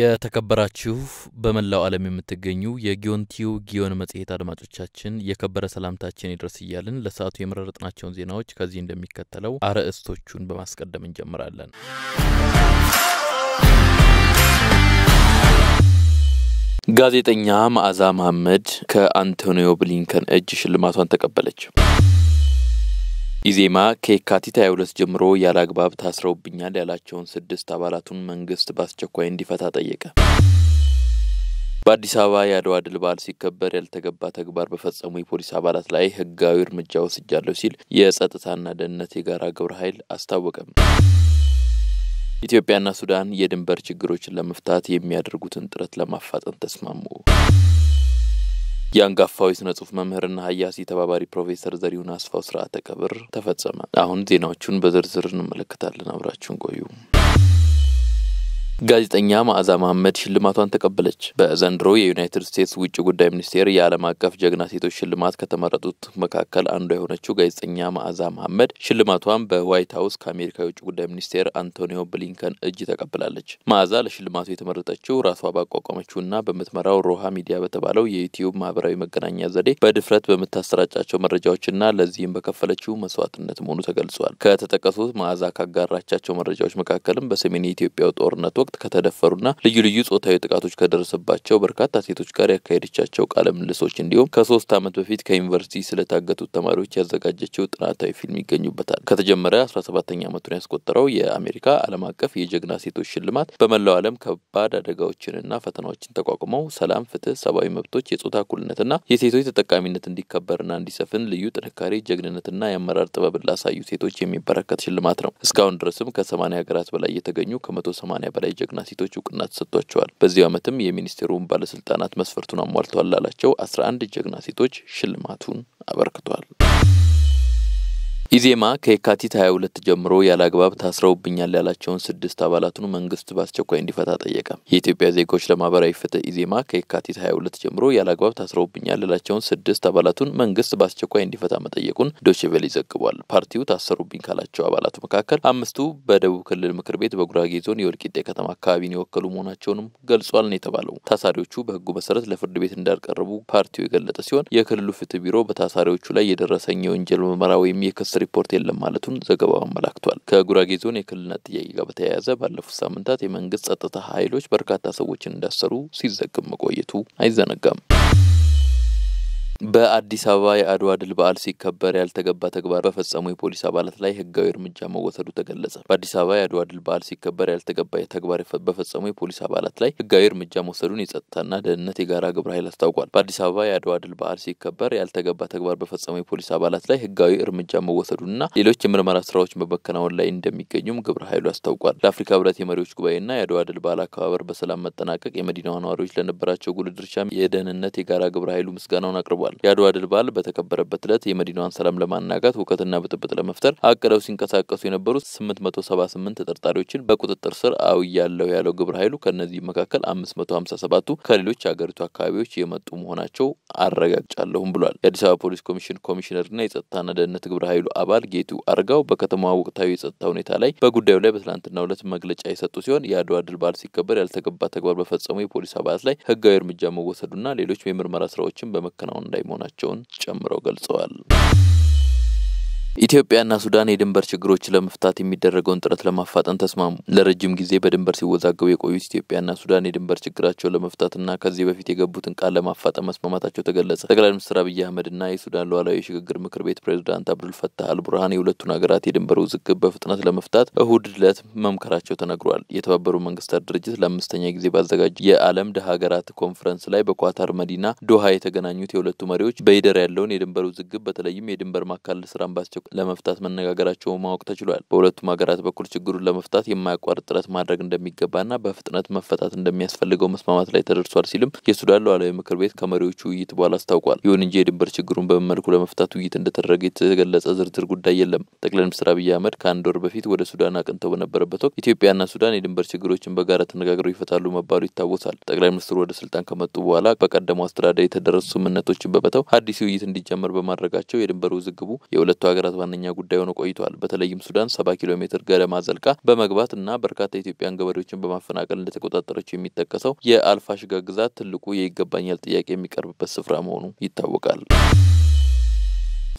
የተከበራችሁ በመላው ዓለም የምትገኙ የጊዮንቲዩ ጊዮን መጽሔት አድማጮቻችን የከበረ ሰላምታችን ይድረስ እያልን ለሰዓቱ የመረጥናቸውን ዜናዎች ከዚህ እንደሚከተለው አርዕስቶቹን በማስቀደም እንጀምራለን። ጋዜጠኛ መዓዛ መሐመድ ከአንቶኒዮ ብሊንከን እጅ ሽልማቷን ተቀበለች። ኢዜማ ከየካቲት 22 ጀምሮ ያለ አግባብ ታስረውብኛል ያላቸውን ስድስት አባላቱን መንግስት በአስቸኳይ እንዲፈታ ጠየቀ። በአዲስ አበባ የአድዋ ድል በዓል ሲከበር ያልተገባ ተግባር በፈጸሙ የፖሊስ አባላት ላይ ህጋዊ እርምጃ ወስጃለሁ ሲል የጸጥታና ደህንነት የጋራ ግብረ ኃይል አስታወቀም። ኢትዮጵያና ሱዳን የድንበር ችግሮችን ለመፍታት የሚያደርጉትን ጥረት ለማፋጠን ተስማሙ። የአንጋፋዊ ስነ ጽሁፍ መምህርና ሀያሲ ተባባሪ ፕሮፌሰር ዘሪሁን አስፋው ስርዓተ ቀብር ተፈጸመ። አሁን ዜናዎቹን በዝርዝር እንመለከታለን። አብራችሁን ቆዩ። ጋዜጠኛ መዓዛ መሐመድ ሽልማቷን ተቀበለች። በዘንድሮ የዩናይትድ ስቴትስ ውጭ ጉዳይ ሚኒስቴር የዓለም አቀፍ ጀግና ሴቶች ሽልማት ከተመረጡት መካከል አንዷ የሆነችው ጋዜጠኛ መዓዛ መሐመድ ሽልማቷን በዋይት ሀውስ ከአሜሪካ የውጭ ጉዳይ ሚኒስቴር አንቶኒዮ ብሊንከን እጅ ተቀብላለች። መዓዛ ለሽልማቱ የተመረጠችው ራሷ ባቋቋመችውና በምትመራው ሮሃ ሚዲያ በተባለው የዩትዩብ ማህበራዊ መገናኛ ዘዴ በድፍረት በምታሰራጫቸው መረጃዎችና ለዚህም በከፈለችው መስዋዕትነት መሆኑ ተገልጿል። ከተጠቀሱት መዓዛ ካጋራቻቸው መረጃዎች መካከልም በሰሜን የኢትዮጵያው ጦርነት ወቅት ወቅት ከተደፈሩና ልዩ ልዩ ጾታዊ ጥቃቶች ከደረሰባቸው በርካታ ሴቶች ጋር ያካሄደቻቸው ቃለ ምልሶች እንዲሁም ከሶስት ዓመት በፊት ከዩኒቨርሲቲ ስለታገቱት ተማሪዎች ያዘጋጀችው ጥናታዊ ፊልም ይገኙበታል። ከተጀመረ 17ኛ ዓመቱን ያስቆጠረው የአሜሪካ ዓለም አቀፍ የጀግና ሴቶች ሽልማት በመላው ዓለም ከባድ አደጋዎችንና ፈተናዎችን ተቋቁመው ሰላም፣ ፍትህ፣ ሰብአዊ መብቶች፣ የጾታ እኩልነትና የሴቶች ተጠቃሚነት እንዲከበርና እንዲሰፍን ልዩ ጥንካሬ፣ ጀግንነትና የአመራር ጥበብን ላሳዩ ሴቶች የሚበረከት ሽልማት ነው። እስካሁን ድረስም ከ80 ሀገራት በላይ የተገኙ ከ180 በላይ ጀግና ሴቶች እውቅና ተሰጥቷቸዋል። በዚሁ ዓመትም የሚኒስቴሩን ባለስልጣናት መስፈርቱን አሟልተዋል ላላቸው አንድ ጀግና ሴቶች ሽልማቱን አበርክቷል። ኢዜማ ከየካቲት 22 ጀምሮ ያለ አግባብ ታስረውብኛል ያላቸውን ስድስት አባላቱን መንግስት በአስቸኳይ እንዲፈታ ጠየቀ። የኢትዮጵያ ዜጎች ለማህበራዊ ፍትህ ኢዜማ ከየካቲት 22 ጀምሮ ያለ አግባብ ታስረውብኛል ያላቸውን ስድስት አባላቱን መንግስት በአስቸኳይ እንዲፈታ መጠየቁን ዶችቬል ይዘግቧል። ፓርቲው ታሰሩብኝ ካላቸው አባላት መካከል አምስቱ በደቡብ ክልል ምክር ቤት በጉራጌ ዞን የወልቂጤ ከተማ አካባቢን የወከሉ መሆናቸውንም ገልጿል ነው የተባለው። ታሳሪዎቹ በህጉ መሰረት ለፍርድ ቤት እንዳልቀረቡ ፓርቲው የገለጠ ሲሆን የክልሉ ፍትህ ቢሮ በታሳሪዎቹ ላይ የደረሰኝ የወንጀል ምርመራ ወይም የክስ ሪፖርት የለም ማለቱን ዘገባው አመላክቷል። ከጉራጌ ዞን የክልልነት ጥያቄ ጋር በተያያዘ ባለፉት ሳምንታት የመንግስት ጸጥታ ኃይሎች በርካታ ሰዎችን እንዳሰሩ ሲዘግብ መቆየቱ አይዘነጋም። በአዲስ አበባ የአድዋ ድል በዓል ሲከበር ያልተገባ ተግባር በፈጸሙ የፖሊስ አባላት ላይ ህጋዊ እርምጃ መወሰዱ ተገለጸ። በአዲስ አበባ የአድዋ ድል በዓል ሲከበር ያልተገባ ተግባር በፈጸሙ የፖሊስ አባላት ላይ ህጋዊ እርምጃ መውሰዱን የጸጥታና ደህንነት የጋራ ግብረ ኃይል አስታውቋል። በአዲስ አበባ የአድዋ ድል በዓል ሲከበር ያልተገባ ተግባር በፈጸሙ የፖሊስ አባላት ላይ ህጋዊ እርምጃ መወሰዱና ሌሎች የምርመራ ስራዎች በመከናወን ላይ እንደሚገኙም ግብረ ኃይሉ አስታውቋል። ለአፍሪካ ህብረት የመሪዎች ጉባኤና የአድዋ ድል በዓል አከባበር በሰላም መጠናቀቅ የመዲናዋ ነዋሪዎች ለነበራቸው ጉልህ ድርሻ የደህንነት የጋራ ግብረ ኃይሉ ምስጋናውን አቅርቧል። ገልጿል። የአድዋ ድል በዓል በተከበረበት ዕለት የመዲናዋን ሰላም ለማናጋት ሁከትና ብጥብጥ ለመፍጠር አቅደው ሲንቀሳቀሱ የነበሩ 878 ተጠርጣሪዎችን በቁጥጥር ስር አውያለሁ ያለው ግብረ ኃይሉ ከእነዚህ መካከል 557ቱ ከሌሎች የአገሪቱ አካባቢዎች የመጡ መሆናቸው አረጋግጫለሁም ብሏል። የአዲስ አበባ ፖሊስ ኮሚሽን ኮሚሽነርና የጸጥታና ደህንነት ግብረ ኃይሉ አባል ጌቱ አርጋው በከተማዋ ወቅታዊ የጸጥታ ሁኔታ ላይ በጉዳዩ ላይ በትናንትናው ዕለት መግለጫ የሰጡ ሲሆን የአድዋ ድል በዓል ሲከበር ያልተገባ ተግባር በፈጸሙ የፖሊስ አባላት ላይ ህጋዊ እርምጃ መወሰዱና ሌሎች የምርመራ ስራዎችን በመከናወን እንዳይ ላይ መሆናቸውን ጨምረው ገልጸዋል። ኢትዮጵያና ሱዳን የድንበር ችግሮች ለመፍታት የሚደረገውን ጥረት ለማፋጠን ተስማሙ። ለረጅም ጊዜ በድንበር ሲወዛገቡ የቆዩት ኢትዮጵያና ሱዳን የድንበር ችግራቸውን ለመፍታትና ከዚህ በፊት የገቡትን ቃል ለማፋጠን መስማማታቸው ተገለጸ። ጠቅላይ ሚኒስትር አብይ አህመድና የሱዳን ሉዓላዊ ሽግግር ምክር ቤት ፕሬዚዳንት አብዱልፈታህ አልቡርሃን የሁለቱን ሀገራት የድንበር ውዝግብ በፍጥነት ለመፍታት እሁድ ዕለት መምከራቸው ተነግሯል። የተባበሩት መንግስታት ድርጅት ለአምስተኛ ጊዜ ባዘጋጀ የዓለም ድሃ ሀገራት ኮንፈረንስ ላይ በኳታር መዲና ዶሃ የተገናኙት የሁለቱ መሪዎች በይደር ያለውን የድንበር ውዝግብ በተለይም የድንበር ማካለል ስራን ባስቸ ለመፍታት መነጋገራቸው ማወቅ ተችሏል። በሁለቱም ሀገራት በኩል ችግሩን ለመፍታት የማያቋርጥ ጥረት ማድረግ እንደሚገባና በፍጥነት መፈታት እንደሚያስፈልገው መስማማት ላይ ተደርሷል ሲልም የሱዳን ሉዓላዊ ምክር ቤት ከመሪዎቹ ውይይት በኋላ አስታውቋል። ይሁን እንጂ የድንበር ችግሩን በምን መልኩ ለመፍታት ውይይት እንደተደረገ የተገለጸ ዝርዝር ጉዳይ የለም። ጠቅላይ ሚኒስትር አብይ አህመድ ከአንድ ወር በፊት ወደ ሱዳን አቅንተው በነበረበት ወቅት ኢትዮጵያና ሱዳን የድንበር ችግሮችን በጋራ ተነጋግረው ይፈታሉ መባሉ ይታወሳል። ጠቅላይ ሚኒስትሩ ወደ ስልጣን ከመጡ በኋላ በቀደመው አስተዳደር የተደረሱ ስምምነቶችን በመተው አዲስ ውይይት እንዲጀመር በማድረጋቸው የድንበር ውዝግቡ የሁለቱ ሀገራት ሀገራት ዋነኛ ጉዳይ ሆኖ ቆይተዋል። በተለይም ሱዳን ሰባ ኪሎ ሜትር ገደማ ዘልቃ በመግባት እና በርካታ ኢትዮጵያን ገበሬዎችን በማፈናቀል እንደተቆጣጠረችው የሚጠቀሰው የአልፋሽጋ ግዛት ትልቁ የይገባኛል ጥያቄ የሚቀርብበት ስፍራ መሆኑ ይታወቃል።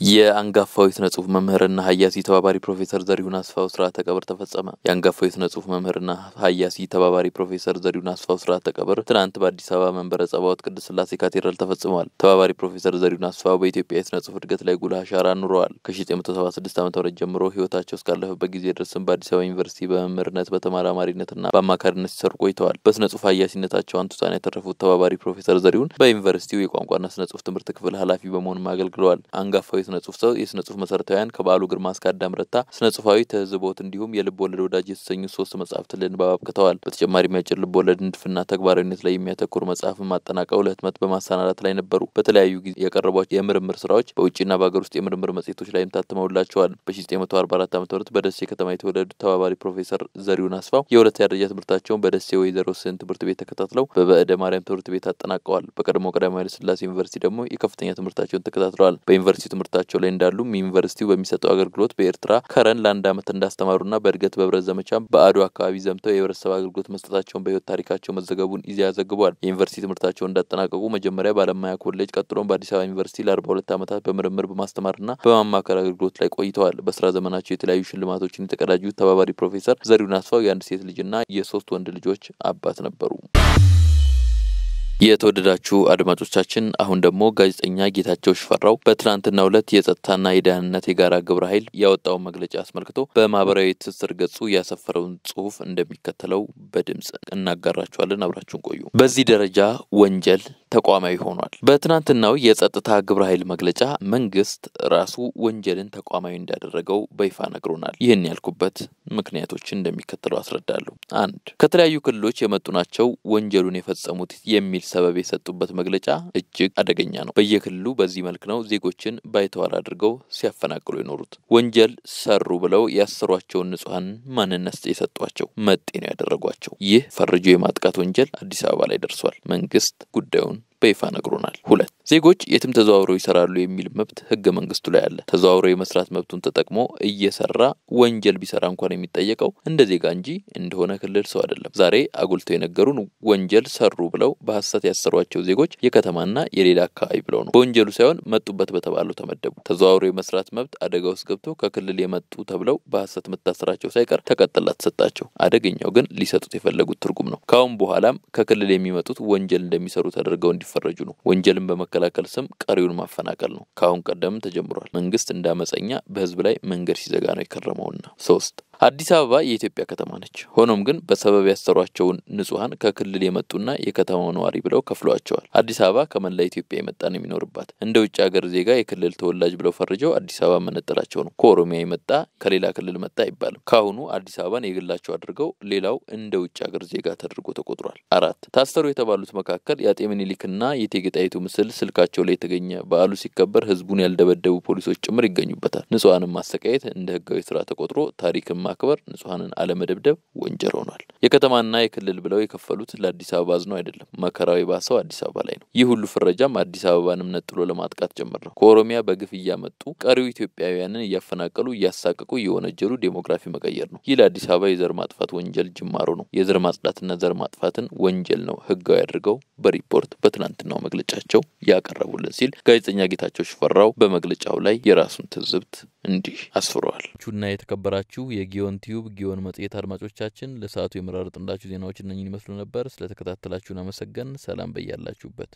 የአንጋፋው የስነ ጽሁፍ መምህርና ሀያሲ ተባባሪ ፕሮፌሰር ዘሪሁን አስፋው ስርዓተ ቀብር ተፈጸመ። የአንጋፋው የስነ ጽሁፍ መምህርና ሀያሲ ተባባሪ ፕሮፌሰር ዘሪሁን አስፋው ስርዓተ ቀብር ትናንት በአዲስ አበባ መንበረ ጸባዖት ቅድስት ስላሴ ካቴድራል ተፈጽመዋል። ተባባሪ ፕሮፌሰር ዘሪሁን አስፋው በኢትዮጵያ የስነ ጽሁፍ እድገት ላይ ጉልህ አሻራ ኑረዋል። ከ1976 ዓ ም ጀምሮ ህይወታቸው እስካለፈበት ጊዜ ድረስም በአዲስ አበባ ዩኒቨርሲቲ በመምህርነት በተመራማሪነትና በአማካሪነት ሲሰሩ ቆይተዋል። በስነ ጽሁፍ ሀያሲነታቸው አንቱታን ያተረፉት ተባባሪ ፕሮፌሰር ዘሪሁን በዩኒቨርሲቲው የቋንቋና ስነ ጽሁፍ ትምህርት ክፍል ኃላፊ በመሆንም አገልግለዋል። አንጋፋው የስነ ጽሁፍ ሰው የስነ ጽሁፍ መሰረታዊያን ከበዓሉ ግርማ እስከ አዳም ረታ፣ ስነ ጽሁፋዊ ትህዝቦት እንዲሁም የልብ ወለድ ወዳጅ የተሰኙ ሶስት መጽሐፍት ለንባብ አብቅተዋል። በተጨማሪ የሚያጭር ልብ ወለድ ንድፍና ተግባራዊነት ላይ የሚያተኩር መጽሐፍን ማጠናቀው ለህትመት በማሰናዳት ላይ ነበሩ። በተለያዩ ጊዜ የቀረቧቸው የምርምር ስራዎች በውጭና በሀገር ውስጥ የምርምር መጽሔቶች ላይም ታትመውላቸዋል። በ1944 ዓ በደሴ ከተማ የተወለዱ ተባባሪ ፕሮፌሰር ዘሪሁን አስፋው የሁለተኛ ደረጃ ትምህርታቸውን በደሴ ወይዘሮ ስህን ትምህርት ቤት ተከታትለው በበዕደ ማርያም ትምህርት ቤት አጠናቀዋል። በቀድሞ ቀዳማዊ ኃይለ ስላሴ ዩኒቨርሲቲ ደግሞ የከፍተኛ ትምህርታቸውን ተከታትለዋል። በዩኒቨርሲቲ ትምህርት ትምህርታቸው ላይ እንዳሉም ዩኒቨርሲቲው በሚሰጠው አገልግሎት በኤርትራ ከረን ለአንድ ዓመት እንዳስተማሩና በእድገት በብረት ዘመቻ በአዶ አካባቢ ዘምተው የህብረተሰብ አገልግሎት መስጠታቸውን በህይወት ታሪካቸው መዘገቡን ኢዜአ ዘግቧል። የዩኒቨርሲቲ ትምህርታቸውን እንዳጠናቀቁ መጀመሪያ በአለማያ ኮሌጅ፣ ቀጥሎም በአዲስ አበባ ዩኒቨርሲቲ ለአርባ ሁለት ዓመታት በምርምር በማስተማርና በማማከር አገልግሎት ላይ ቆይተዋል። በስራ ዘመናቸው የተለያዩ ሽልማቶችን የተቀዳጁት ተባባሪ ፕሮፌሰር ዘሪሁን አስፋው የአንድ ሴት ልጅና የሶስት ወንድ ልጆች አባት ነበሩ። የተወደዳችሁ አድማጮቻችን አሁን ደግሞ ጋዜጠኛ ጌታቸው ሽፈራው በትናንትና ዕለት የጸጥታና የደህንነት የጋራ ግብረ ኃይል ያወጣው መግለጫ አስመልክቶ በማህበራዊ ትስስር ገጹ ያሰፈረውን ጽሁፍ እንደሚከተለው በድምፅ እናጋራችኋለን። አብራችሁን ቆዩ። በዚህ ደረጃ ወንጀል ተቋማዊ ሆኗል። በትናንትናው የጸጥታ ግብረ ኃይል መግለጫ መንግስት ራሱ ወንጀልን ተቋማዊ እንዳደረገው በይፋ ነግሮናል። ይህን ያልኩበት ምክንያቶች እንደሚከተለው አስረዳለሁ። አንድ ከተለያዩ ክልሎች የመጡ ናቸው ወንጀሉን የፈጸሙት የሚል ሰበብ የሰጡበት መግለጫ እጅግ አደገኛ ነው። በየክልሉ በዚህ መልክ ነው ዜጎችን ባይተዋር አድርገው ሲያፈናቅሉ የኖሩት። ወንጀል ሰሩ ብለው ያሰሯቸውን ንጹሐን ማንነት የሰጧቸው መጤ ነው ያደረጓቸው። ይህ ፈርጆ የማጥቃት ወንጀል አዲስ አበባ ላይ ደርሷል። መንግስት ጉዳዩን በይፋ ነግሮናል። ሁለት ዜጎች የትም ተዘዋውረው ይሰራሉ የሚል መብት ህገ መንግስቱ ላይ አለ። ተዘዋውሮ የመስራት መብቱን ተጠቅሞ እየሰራ ወንጀል ቢሰራ እንኳን የሚጠየቀው እንደ ዜጋ እንጂ እንደሆነ ክልል ሰው አይደለም። ዛሬ አጉልተው የነገሩን ወንጀል ሰሩ ብለው በሀሰት ያሰሯቸው ዜጎች የከተማና የሌላ አካባቢ ብለው ነው። በወንጀሉ ሳይሆን መጡበት በተባለው ተመደቡ። ተዘዋውሮ የመስራት መብት አደጋ ውስጥ ገብቶ ከክልል የመጡ ተብለው በሀሰት መታሰራቸው ሳይቀር ተቀጥላ ተሰጣቸው። አደገኛው ግን ሊሰጡት የፈለጉት ትርጉም ነው። ካሁን በኋላም ከክልል የሚመጡት ወንጀል እንደሚሰሩ ተደርገው እንዲፈረጁ ነው። ወንጀልን በመከላ በመከላከል ስም ቀሪውን ማፈናቀል ነው። ከአሁን ቀደም ተጀምሯል። መንግስት እንዳመፀኛ በህዝብ ላይ መንገድ ሲዘጋ ነው የከረመውና ሶስት አዲስ አበባ የኢትዮጵያ ከተማ ነች። ሆኖም ግን በሰበብ ያሰሯቸውን ንጹሀን ከክልል የመጡና የከተማው ነዋሪ ብለው ከፍሏቸዋል። አዲስ አበባ ከመላ ኢትዮጵያ የመጣን የሚኖርባት እንደ ውጭ ሀገር ዜጋ የክልል ተወላጅ ብለው ፈርጀው አዲስ አበባ መነጠላቸው ነው። ከኦሮሚያ የመጣ ከሌላ ክልል መጣ አይባልም። ከአሁኑ አዲስ አበባን የግላቸው አድርገው ሌላው እንደ ውጭ ሀገር ዜጋ ተደርጎ ተቆጥሯል። አራት ታሰሩ የተባሉት መካከል የአጤ ምኒልክና የእቴጌ ጣይቱ ምስል ስልካቸው ላይ የተገኘ በዓሉ ሲከበር ህዝቡን ያልደበደቡ ፖሊሶች ጭምር ይገኙበታል። ንጹሐንን ማሰቃየት እንደ ህጋዊ ስራ ተቆጥሮ ታሪክን ማክበር፣ ንጹሐንን አለመደብደብ ወንጀል ሆኗል። የከተማና የክልል ብለው የከፈሉት ለአዲስ አበባ አዝነው አይደለም። መከራዊ ባሰው አዲስ አበባ ላይ ነው። ይህ ሁሉ ፍረጃም አዲስ አበባንም ነጥሎ ለማጥቃት ጭምር ነው። ከኦሮሚያ በግፍ እያመጡ ቀሪው ኢትዮጵያውያንን እያፈናቀሉ እያሳቀቁ የወነጀሉ ዴሞግራፊ መቀየር ነው። ይህ ለአዲስ አበባ የዘር ማጥፋት ወንጀል ጅማሮ ነው። የዘር ማጽዳትና ዘር ማጥፋትን ወንጀል ነው ህጋዊ አድርገው በሪፖርት በትናንትናው መግለጫቸው ያቀረቡልን ሲል ጋዜጠኛ ጌታቸው ሽፈራው በመግለጫው ላይ የራሱን ትዝብት እንዲህ አስፍረዋል። ቹና የተከበራችሁ የጊዮን ቲዩብ ጊዮን መጽሔት አድማጮቻችን ለሰዓቱ የመራረጥንላችሁ ዜናዎች እነኝን ይመስሉ ነበር። ስለተከታተላችሁን አመሰገን። ሰላም በያላችሁበት።